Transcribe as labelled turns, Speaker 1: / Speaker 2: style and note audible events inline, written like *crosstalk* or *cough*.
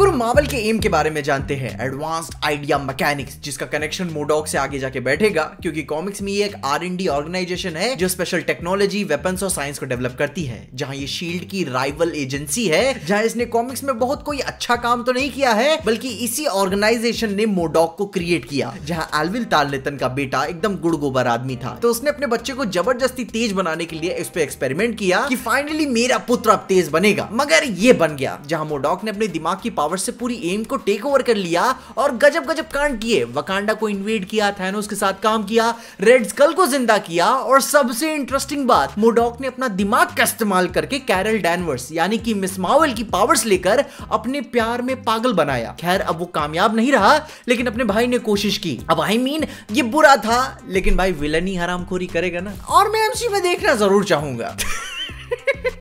Speaker 1: गुरु मावल के एम के बारे में जानते हैं एडवांस्ड आइडिया मैकेनिक्स जिसका कनेक्शन मोडॉक से आगे जाके बैठेगा क्योंकि कॉमिक्स में ये एक आर एन डी ऑर्गेनाइजेशन है जो स्पेशल टेक्नोलॉजी वेपन्स और साइंस को डेवलप करती है जहाँ ये शील्ड की राइवल एजेंसी है जहाँ इसने कॉमिक्स में बहुत कोई अच्छा काम तो नहीं किया है बल्कि इसी ऑर्गेनाइजेशन ने मोडॉक को क्रिएट किया जहाँ एलविल तालनेतन का बेटा एकदम गुड़गोबर आदमी था तो उसने अपने बच्चे को जबरदस्ती तेज बनाने के लिए इस पे एक्सपेरिमेंट किया कि फाइनली मेरा पुत्र अब तेज बनेगा मगर ये बन गया जहाँ मोडॉक ने अपने दिमाग की पावर पावर से पूरी एम को टेक ओवर कर लिया और गजब गजब कांड किए वकांडा को इन्वेट किया थैनोस के साथ काम किया रेड स्कल को जिंदा किया और सबसे इंटरेस्टिंग बात मोडॉक ने अपना दिमाग का इस्तेमाल करके कैरल डैनवर्स यानी कि मिस मावल की पावर्स लेकर अपने प्यार में पागल बनाया खैर अब वो कामयाब नहीं रहा लेकिन अपने भाई ने कोशिश की अब आई मीन ये बुरा था लेकिन भाई विलन ही हरामखोरी करेगा ना और मैं एमसी में देखना जरूर चाहूंगा *laughs*